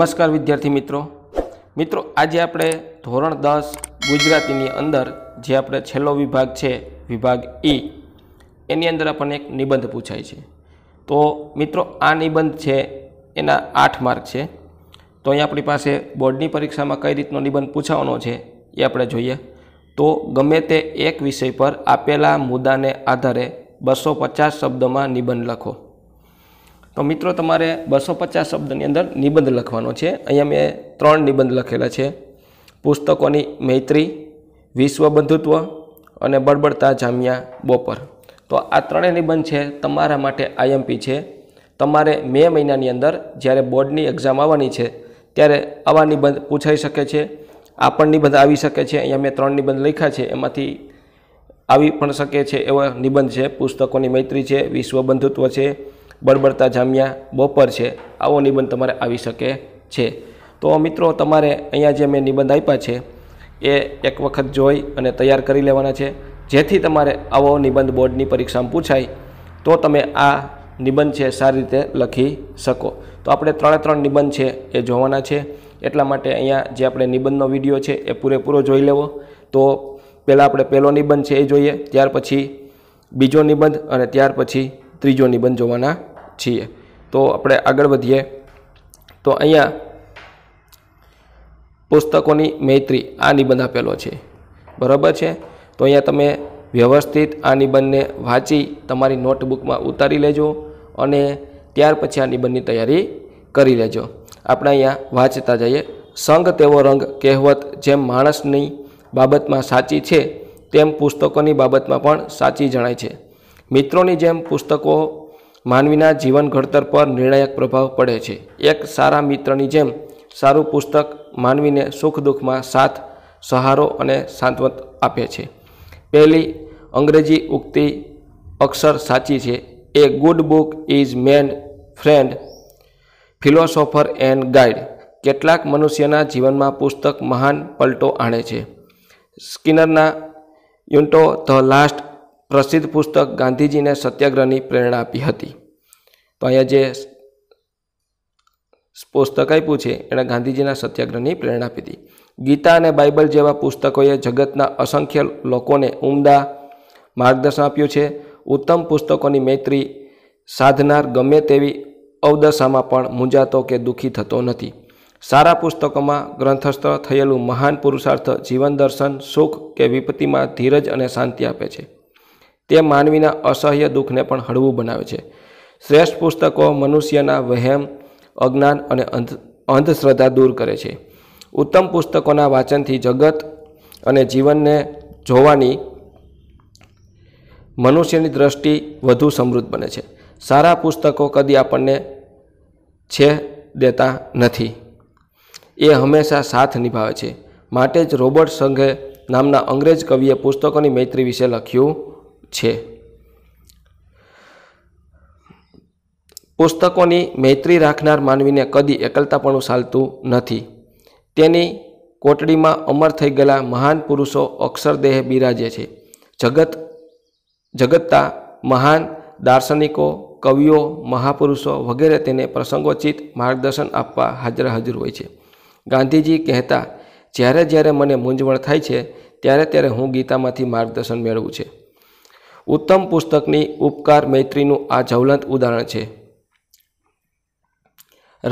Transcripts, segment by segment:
નમસ્કાર વિદ્યાર્થી મિત્રો મિત્રો આજે આપણે ધોરણ દસ ગુજરાતીની અંદર જે આપણે છેલ્લો વિભાગ છે વિભાગ ઈ એની અંદર આપણને એક નિબંધ પૂછાય છે તો મિત્રો આ નિબંધ છે એના આઠ માર્ક છે તો અહીં આપણી પાસે બોર્ડની પરીક્ષામાં કઈ રીતનો નિબંધ પૂછાવાનો છે એ આપણે જોઈએ તો ગમે તે એક વિષય પર આપેલા મુદ્દાને આધારે બસો પચાસ શબ્દમાં નિબંધ લખો તો મિત્રો તમારે બસો પચાસ શબ્દની અંદર નિબંધ લખવાનો છે અહીંયા મેં ત્રણ નિબંધ લખેલા છે પુસ્તકોની મૈત્રી વિશ્વ બંધુત્વ અને બળબડતા જામ્યા બપોર તો આ ત્રણેય નિબંધ છે તમારા માટે આઈએમપી છે તમારે મે મહિનાની અંદર જ્યારે બોર્ડની એક્ઝામ આવવાની છે ત્યારે આવા નિબંધ પૂછાઈ શકે છે આ પણ નિબંધ આવી શકે છે અહીંયા મેં ત્રણ નિબંધ લખ્યા છે એમાંથી આવી પણ શકે છે એવા નિબંધ છે પુસ્તકોની મૈત્રી છે વિશ્વ બંધુત્વ છે બળબડતા જામ્યા બપોર છે આવો નિબંધ તમારે આવી શકે છે તો મિત્રો તમારે અહીંયા જે મેં નિબંધ આપ્યા છે એ એક વખત જોઈ અને તૈયાર કરી લેવાના છે જેથી તમારે આવો નિબંધ બોર્ડની પરીક્ષામાં પૂછાય તો તમે આ નિબંધ છે સારી રીતે લખી શકો તો આપણે ત્રણે ત્રણ નિબંધ છે એ જોવાના છે એટલા માટે અહીંયા જે આપણે નિબંધનો વિડીયો છે એ પૂરેપૂરો જોઈ લેવો તો પહેલાં આપણે પહેલો નિબંધ છે એ જોઈએ ત્યાર પછી બીજો નિબંધ અને ત્યાર પછી ત્રીજો નિબંધ જોવાના છીએ તો આપણે આગળ વધીએ તો અહીંયા પુસ્તકોની મૈત્રી આ નિબંધ આપેલો છે બરાબર છે તો અહીંયા તમે વ્યવસ્થિત આ નિબંધને વાંચી તમારી નોટબુકમાં ઉતારી લેજો અને ત્યાર પછી આ નિબંધની તૈયારી કરી લેજો આપણે અહીંયા વાંચતા જઈએ સંઘ તેવો રંગ કહેવત જેમ માણસની બાબતમાં સાચી છે તેમ પુસ્તકોની બાબતમાં પણ સાચી જણાય છે મિત્રોની જેમ પુસ્તકો માનવીના જીવન ઘડતર પર નિર્ણાયક પ્રભાવ પડે છે એક સારા મિત્રની જેમ સારું પુસ્તક માનવીને સુખ દુઃખમાં સાથ સહારો અને સાંત્વત આપે છે પહેલી અંગ્રેજી ઉક્તિ અક્ષર સાચી છે a good book is man friend philosopher and guide કેટલાક મનુષ્યના જીવનમાં પુસ્તક મહાન પલટો આણે છે સ્કિનરના યુન્ટો ધ લાસ્ટ પ્રસિદ્ધ પુસ્તક ગાંધીજીને સત્યાગ્રહની પ્રેરણા આપી હતી તો અહીંયા જે પુસ્તક આપ્યું છે એણે ગાંધીજીના સત્યાગ્રહની પ્રેરણા આપી હતી ગીતા અને બાઇબલ જેવા પુસ્તકોએ જગતના અસંખ્ય લોકોને ઉમદા માર્ગદર્શન આપ્યું છે ઉત્તમ પુસ્તકોની મૈત્રી સાધનાર ગમે તેવી અવદશામાં પણ મૂંઝાતો કે દુઃખી થતો નથી સારા પુસ્તકોમાં ગ્રંથસ્થ થયેલું મહાન પુરુષાર્થ જીવન દર્શન સુખ કે વિપત્તિમાં ધીરજ અને શાંતિ આપે છે તે માનવીના અસહ્ય દુઃખને પણ હળવું બનાવે છે શ્રેષ્ઠ પુસ્તકો મનુષ્યના વહેમ અજ્ઞાન અને અંધશ્રદ્ધા દૂર કરે છે ઉત્તમ પુસ્તકોના વાંચનથી જગત અને જીવનને જોવાની મનુષ્યની દ્રષ્ટિ વધુ સમૃદ્ધ બને છે સારા પુસ્તકો કદી આપણને છે દેતા નથી એ હંમેશા સાથ નિભાવે છે માટે જ રોબર્ટ સંઘે નામના અંગ્રેજ કવિએ પુસ્તકોની મૈત્રી વિશે લખ્યું છે પુસ્તકોની મૈત્રી રાખનાર માનવીને કદી એકલતાપણું ચાલતું નથી તેની કોટડીમાં અમર થઈ ગયેલા મહાન પુરુષો અક્ષરદેહ બિરાજે છે જગત જગતતા મહાન દાર્શનિકો કવિઓ મહાપુરુષો વગેરે તેને પ્રસંગોચિત માર્ગદર્શન આપવા હાજર હાજર હોય છે ગાંધીજી કહેતા જ્યારે જ્યારે મને મૂંઝવણ થાય છે ત્યારે ત્યારે હું ગીતામાંથી માર્ગદર્શન મેળવું છે ઉત્તમ પુસ્તકની ઉપકાર મૈત્રીનું આ જવલંત ઉદાહરણ છે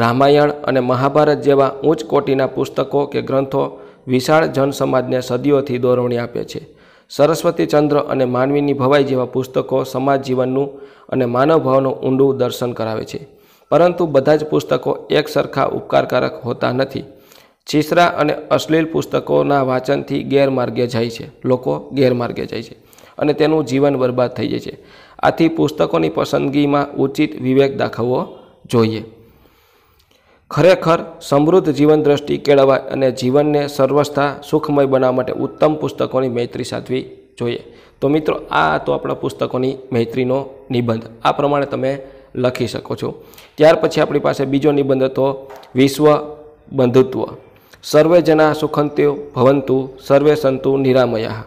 રામાયણ અને મહાભારત જેવા ઉચ્ચ કોટીના પુસ્તકો કે ગ્રંથો વિશાળ જનસમાજને સદીઓથી દોરવણી આપે છે સરસ્વતી ચંદ્ર અને માનવીની ભવાઈ જેવા પુસ્તકો સમાજ જીવનનું અને માનવ ઊંડું દર્શન કરાવે છે પરંતુ બધા જ પુસ્તકો એક સરખા ઉપકારકારક હોતા નથી છીસરા અને અશ્લીલ પુસ્તકોના વાંચનથી ગેરમાર્ગે જાય છે લોકો ગેરમાર્ગે જાય છે અને તેનું જીવન બરબાદ થઈ જાય છે આથી પુસ્તકોની પસંદગીમાં ઉચિત વિવેક દાખવવો જોઈએ ખરેખર સમૃદ્ધ જીવન દ્રષ્ટિ કેળવાય અને જીવનને સર્વસ્થા સુખમય બનાવવા માટે ઉત્તમ પુસ્તકોની મૈત્રી સાધવી જોઈએ તો મિત્રો આ તો આપણા પુસ્તકોની મૈત્રીનો નિબંધ આ પ્રમાણે તમે લખી શકો છો ત્યાર પછી આપણી પાસે બીજો નિબંધ હતો વિશ્વ બંધુત્વ સર્વે જના સુખંત્યો ભવંતુ સર્વે સંતુ નિરામયા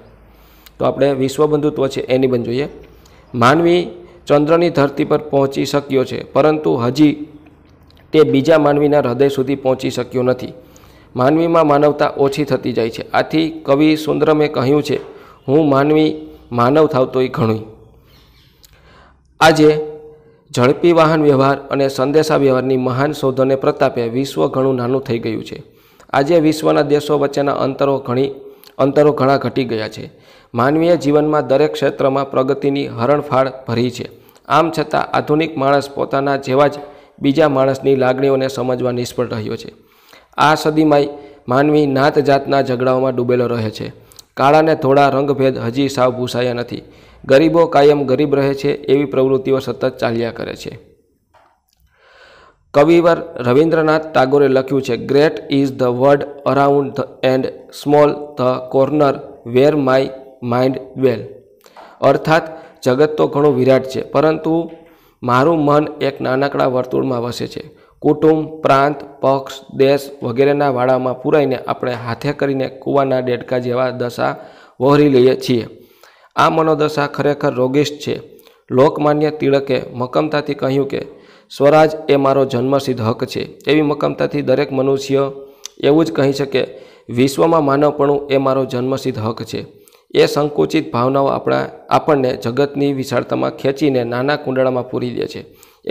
તો આપણે વિશ્વ બંધુત્વ છે એની પણ જોઈએ માનવી ચંદ્રની ધરતી પર પહોંચી શક્યો છે પરંતુ હજી તે બીજા માનવીના હૃદય સુધી પહોંચી શક્યો નથી માનવીમાં માનવતા ઓછી થતી જાય છે આથી કવિ સુંદરમે કહ્યું છે હું માનવી માનવ થાવતોય ઘણું આજે ઝડપી વાહન વ્યવહાર અને સંદેશા વ્યવહારની મહાન શોધોને પ્રતાપે વિશ્વ ઘણું નાનું થઈ ગયું છે આજે વિશ્વના દેશો વચ્ચેના અંતરો ઘણી અંતરો ઘણા ઘટી ગયા છે માનવીય જીવનમાં દરેક ક્ષેત્રમાં પ્રગતિની હરણફાળ ભરી છે આમ છતાં આધુનિક માણસ પોતાના જેવા જ બીજા માણસની લાગણીઓને સમજવા નિષ્ફળ રહ્યો છે આ સદીમાં માનવી નાત જાતના ઝઘડાઓમાં ડૂબેલો રહે છે કાળાને થોડા રંગભેદ હજી સાવ ભૂસાયા નથી ગરીબો કાયમ ગરીબ રહે છે એવી પ્રવૃત્તિઓ સતત ચાલ્યા કરે છે કવિવર રવિન્દ્રનાથ ટાગોરે લખ્યું છે great is the world around the and small the corner where my mind well અર્થાત જગત તો ઘણું વિરાટ છે પરંતુ મારું મન એક નાનકડા વર્તુળમાં વસે છે કુટુંબ પ્રાંત પક્ષ દેશ વગેરેના વાડામાં પૂરાઈને આપણે હાથે કરીને કૂવાના ડેડકા જેવા દશા વહોરી લઈએ છીએ આ મનોદશા ખરેખર રોગિષ્ઠ છે લોકમાન્ય તિળકે મક્કમતાથી કહ્યું કે સ્વરાજ એ મારો જન્મસિદ્ધ હક છે એવી મક્કમતાથી દરેક મનુષ્ય એવું જ કહી શકે વિશ્વમાં માનવપણું એ મારો જન્મસિદ્ધ હક છે એ સંકુચિત ભાવનાઓ આપણા આપણને જગતની વિશાળતામાં ખેંચીને નાના કુંડળામાં પૂરી દે છે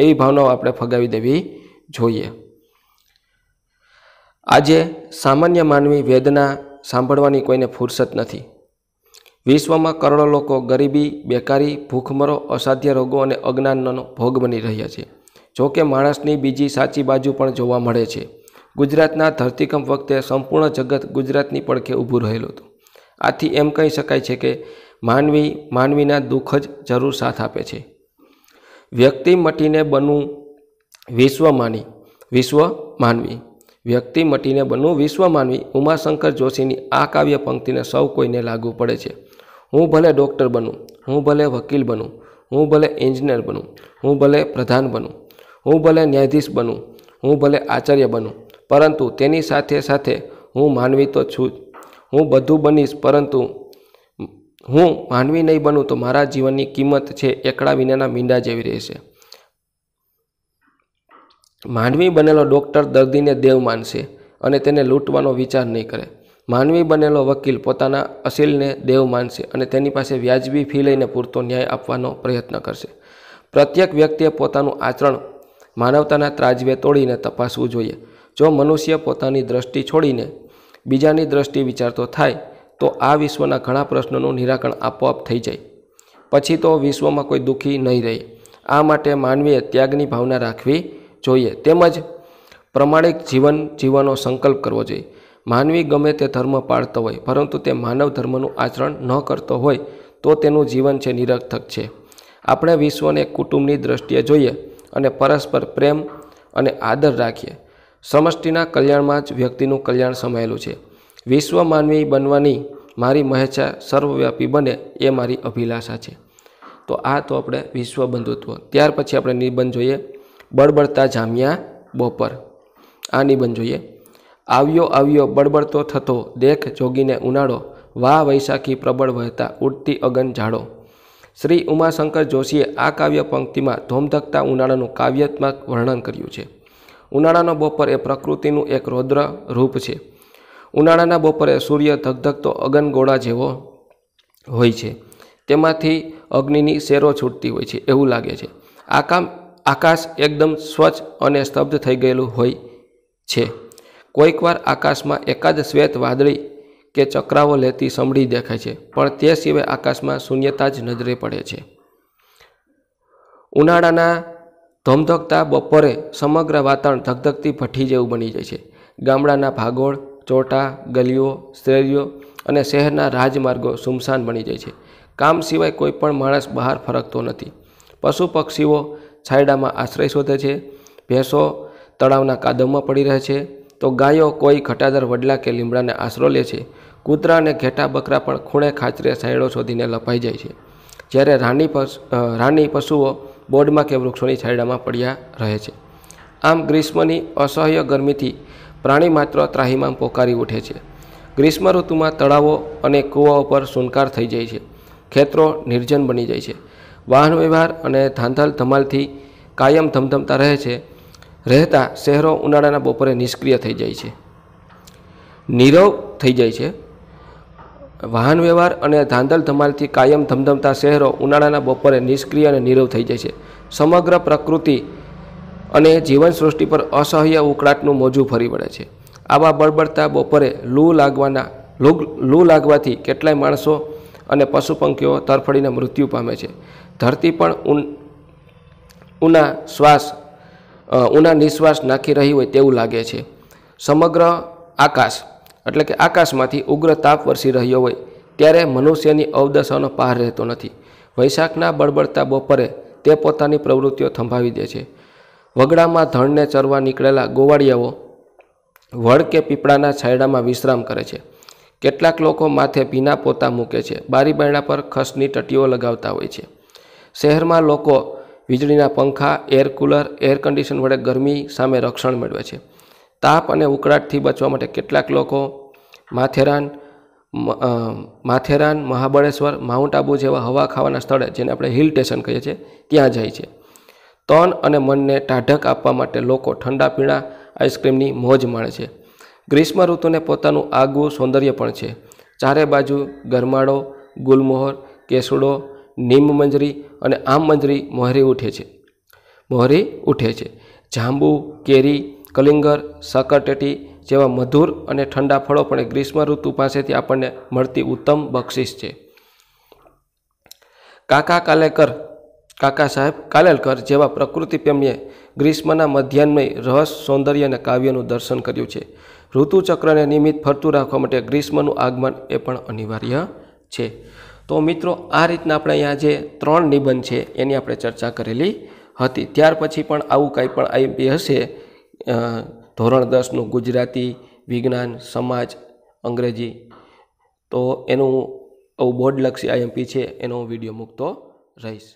એવી ભાવનાઓ આપણે ફગાવી દેવી જોઈએ આજે સામાન્ય માનવી વેદના સાંભળવાની કોઈને ફુરસત નથી વિશ્વમાં કરોડો લોકો ગરીબી બેકારી ભૂખમરો અસાધ્ય રોગો અને અજ્ઞાનનો ભોગ બની રહ્યા છે જોકે માણસની બીજી સાચી બાજુ પણ જોવા મળે છે ગુજરાતના ધરતીકંપ વખતે સંપૂર્ણ જગત ગુજરાતની પડખે ઊભું રહેલું હતું આથી એમ કહી શકાય છે કે માનવી માનવીના દુઃખ જ જરૂર સાથ આપે છે વ્યક્તિ મટીને બનવું વિશ્વ માની વિશ્વ માનવી વ્યક્તિ મટીને બનવું વિશ્વ માનવી ઉમાશંકર જોશીની આ કાવ્ય પંક્તિને સૌ કોઈને લાગુ પડે છે હું ભલે ડૉક્ટર બનું હું ભલે વકીલ બનું હું ભલે એન્જિનિયર બનું હું ભલે પ્રધાન બનું હું ભલે ન્યાયાધીશ બનું હું ભલે આચાર્ય બનું પરંતુ તેની સાથે સાથે હું માનવી તો છું જ હું બધું બનીશ પરંતુ હું માનવી નહીં બનું તો મારા જીવનની કિંમત છે એકડા વિનાના મીંડા જેવી રહેશે માનવી બનેલો ડૉક્ટર દર્દીને દેવ માનશે અને તેને લૂંટવાનો વિચાર નહીં કરે માનવી બનેલો વકીલ પોતાના અસીલને દેવ માનશે અને તેની પાસે વ્યાજબી ફી લઈને પૂરતો ન્યાય આપવાનો પ્રયત્ન કરશે પ્રત્યેક વ્યક્તિએ પોતાનું આચરણ માનવતાના ત્રાજવે તોડીને તપાસવું જોઈએ જો મનુષ્ય પોતાની દ્રષ્ટિ છોડીને બીજાની દ્રષ્ટિ વિચારતો થાય તો આ વિશ્વના ઘણા પ્રશ્નોનું નિરાકરણ આપોઆપ થઈ જાય પછી તો વિશ્વમાં કોઈ દુઃખી નહીં રહે આ માટે માનવીએ ત્યાગની ભાવના રાખવી જોઈએ તેમજ પ્રમાણિક જીવન જીવવાનો સંકલ્પ કરવો જોઈએ માનવી ગમે તે ધર્મ પાળતો હોય પરંતુ તે માનવ ધર્મનું આચરણ ન કરતો હોય તો તેનું જીવન છે નિરર્થક છે આપણે વિશ્વને કુટુંબની દ્રષ્ટિએ જોઈએ અને પરસ્પર પ્રેમ અને આદર રાખીએ સમષ્ટિના કલ્યાણમાં જ વ્યક્તિનું કલ્યાણ સમાયેલું છે વિશ્વ માનવી બનવાની મારી મહેચ્છા સર્વવ્યાપી બને એ મારી અભિલાષા છે તો આ તો આપણે વિશ્વ બંધુત્વ ત્યાર પછી આપણે નિબંધ જોઈએ બળબડતા જામ્યા બપોર આ નિબંધ જોઈએ આવ્યો આવ્યો બળબડતો થતો દેખ જોગીને ઉનાળો વાહ વૈશાખી પ્રબળ વહેતા ઉડતી અગન ઝાડો શ્રી ઉમાશંકર જોશીએ આ કાવ્ય પંક્તિમાં ધોમધકતા ઉનાળાનું કાવ્યાત્મક વર્ણન કર્યું છે ઉનાળાનો બપોર એ પ્રકૃતિનું એક રૌદ્ર રૂપ છે ઉનાળાના બપોરે સૂર્ય ધગધગતો અગનગોળા જેવો હોય છે તેમાંથી અગ્નિની શેરો છૂટતી હોય છે એવું લાગે છે આકામ આકાશ એકદમ સ્વચ્છ અને સ્તબ્ધ થઈ ગયેલું હોય છે કોઈકવાર આકાશમાં એકાદ શ્વેત વાદળી કે ચક્રાઓ લેતી સંભળી દેખાય છે પણ તે સિવાય આકાશમાં શૂન્યતા જ નજરે પડે છે ઉનાળાના ધમધકતા બપોરે સમગ્ર વાતાવરણ ધગધગતી ભઠ્ઠી જેવું બની જાય છે ગામડાના ભાગોળ ચોટા ગલીઓ શેરીઓ અને શહેરના રાજમાર્ગો સુમસાન બની જાય છે કામ સિવાય કોઈ પણ માણસ બહાર ફરકતો નથી પશુ પક્ષીઓ છાયડામાં આશ્રય શોધે છે ભેંસો તળાવના કાદવમાં પડી રહે છે તો ગાયો કોઈ ઘટાદર વડલા કે લીમડાને આશરો લે છે કૂતરા અને ઘેટા બકરા પણ ખૂણે ખાચરે સાયડો શોધીને લપાઈ જાય છે જ્યારે રાની પશ રાની પશુઓ બોર્ડમાં કે વૃક્ષોની છાયડામાં પડ્યા રહે છે આમ ગ્રીષ્મની અસહ્ય ગરમીથી પ્રાણી માત્ર ત્રાહીમાં પોકારી ઉઠે છે ગ્રીષ્મ ઋતુમાં તળાવો અને કૂવાઓ પર સુનકાર થઈ જાય છે ખેતરો નિર્જન બની જાય છે વાહન વ્યવહાર અને ધાંધલ ધમાલથી કાયમ ધમધમતા રહે છે રહેતા શહેરો ઉનાળાના બપોરે નિષ્ક્રિય થઈ જાય છે નીરવ થઈ જાય છે વાહન વ્યવહાર અને ધાંધલ ધમાલથી કાયમ ધમધમતા શહેરો ઉનાળાના બપોરે નિષ્ક્રિય અને નીરવ થઈ જાય છે સમગ્ર પ્રકૃતિ અને જીવનસૃષ્ટિ પર અસહ્ય ઉકળાટનું મોજું ફરી વળે છે આવા બળબડતા બપોરે લૂ લાગવાના લૂ લાગવાથી કેટલાય માણસો અને પશુ પંખીઓ તરફડીને મૃત્યુ પામે છે ધરતી પણ ઉના શ્વાસ ઊના નિશ્વાસ નાખી રહી હોય તેવું લાગે છે સમગ્ર આકાશ એટલે કે આકાશમાંથી ઉગ્ર તાપ વરસી રહ્યો હોય ત્યારે મનુષ્યની અવદશાનો પાર રહેતો નથી વૈશાખના બળબડતા બપોરે તે પોતાની પ્રવૃત્તિઓ થંભાવી દે છે વગડામાં ધણને ચરવા નીકળેલા ગોવાળિયાઓ વડ કે પીપળાના છાયડામાં વિશ્રામ કરે છે કેટલાક લોકો માથે ભીના પોતા મૂકે છે બારી બારણા પર ખસની ટટીઓ લગાવતા હોય છે શહેરમાં લોકો વીજળીના પંખા એર કુલર એર કન્ડિશન વડે ગરમી સામે રક્ષણ મેળવે છે તાપ અને ઉકળાટથી બચવા માટે કેટલાક લોકો માથેરાન માથેરાન મહાબળેશ્વર માઉન્ટ આબુ જેવા હવા ખાવાના સ્થળે જેને આપણે હિલ સ્ટેશન કહીએ છીએ ત્યાં જાય છે તન અને મનને ટાઢક આપવા માટે લોકો ઠંડા પીણા આઈસ્ક્રીમની મોજ માણે છે ગ્રીષ્મ ઋતુને પોતાનું આગવું સૌંદર્ય પણ છે ચારે બાજુ ગરમાળો ગુલમોહર કેસુડો નીમ મંજરી અને આમ મંજરી મોહરી ઉઠે છે મોહરી ઉઠે છે જાંબુ કેરી કલિંગર સાકરટેટી જેવા મધુર અને ઠંડા ફળો પણ ગ્રીષ્મ ઋતુ પાસેથી આપણને મળતી ઉત્તમ બક્ષિસ છે કાકા કાલેકર કાકા સાહેબ કાલેલકર જેવા પ્રકૃતિ પ્રેમીએ ગ્રીષ્મના મધ્યાહ્નમય રહસ સૌંદર્ય અને કાવ્યનું દર્શન કર્યું છે ઋતુચક્રને નિયમિત ફરતું રાખવા માટે ગ્રીષ્મનું આગમન એ પણ અનિવાર્ય છે તો મિત્રો આ રીતના આપણે અહીંયા જે ત્રણ નિબંધ છે એની આપણે ચર્ચા કરેલી હતી ત્યાર પછી પણ આવું કંઈ પણ આઈએમપી હશે ધોરણ દસનું ગુજરાતી વિજ્ઞાન સમાજ અંગ્રેજી તો એનું આવું બોર્ડલક્ષી આઈએમપી છે એનો હું વિડીયો મૂકતો રહીશ